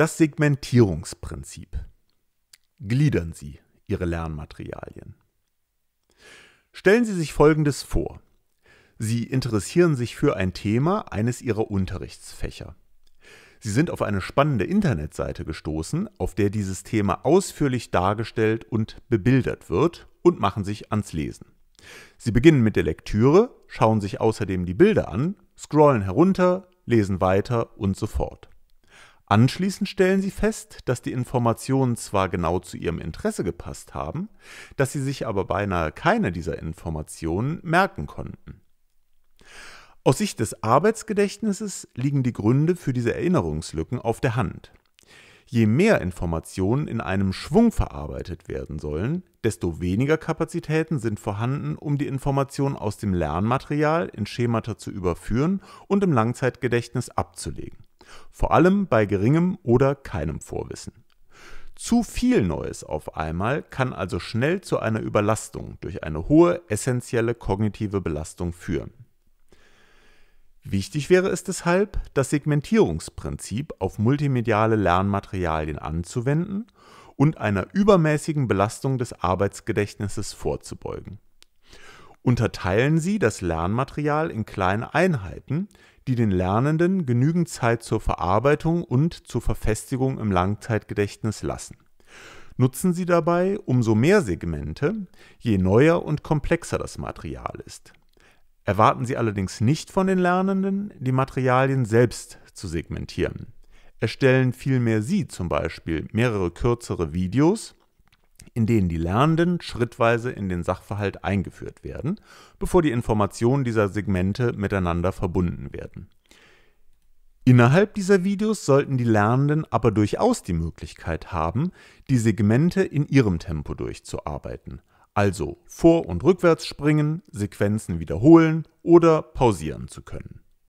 Das Segmentierungsprinzip. Gliedern Sie Ihre Lernmaterialien. Stellen Sie sich Folgendes vor. Sie interessieren sich für ein Thema eines Ihrer Unterrichtsfächer. Sie sind auf eine spannende Internetseite gestoßen, auf der dieses Thema ausführlich dargestellt und bebildert wird und machen sich ans Lesen. Sie beginnen mit der Lektüre, schauen sich außerdem die Bilder an, scrollen herunter, lesen weiter und so fort. Anschließend stellen sie fest, dass die Informationen zwar genau zu ihrem Interesse gepasst haben, dass sie sich aber beinahe keine dieser Informationen merken konnten. Aus Sicht des Arbeitsgedächtnisses liegen die Gründe für diese Erinnerungslücken auf der Hand. Je mehr Informationen in einem Schwung verarbeitet werden sollen, desto weniger Kapazitäten sind vorhanden, um die Informationen aus dem Lernmaterial in Schemata zu überführen und im Langzeitgedächtnis abzulegen vor allem bei geringem oder keinem Vorwissen. Zu viel Neues auf einmal kann also schnell zu einer Überlastung durch eine hohe essentielle kognitive Belastung führen. Wichtig wäre es deshalb, das Segmentierungsprinzip auf multimediale Lernmaterialien anzuwenden und einer übermäßigen Belastung des Arbeitsgedächtnisses vorzubeugen. Unterteilen Sie das Lernmaterial in kleine Einheiten, die den Lernenden genügend Zeit zur Verarbeitung und zur Verfestigung im Langzeitgedächtnis lassen. Nutzen Sie dabei umso mehr Segmente, je neuer und komplexer das Material ist. Erwarten Sie allerdings nicht von den Lernenden, die Materialien selbst zu segmentieren. Erstellen vielmehr Sie zum Beispiel mehrere kürzere Videos, in denen die Lernenden schrittweise in den Sachverhalt eingeführt werden, bevor die Informationen dieser Segmente miteinander verbunden werden. Innerhalb dieser Videos sollten die Lernenden aber durchaus die Möglichkeit haben, die Segmente in ihrem Tempo durchzuarbeiten, also vor- und rückwärts springen, Sequenzen wiederholen oder pausieren zu können.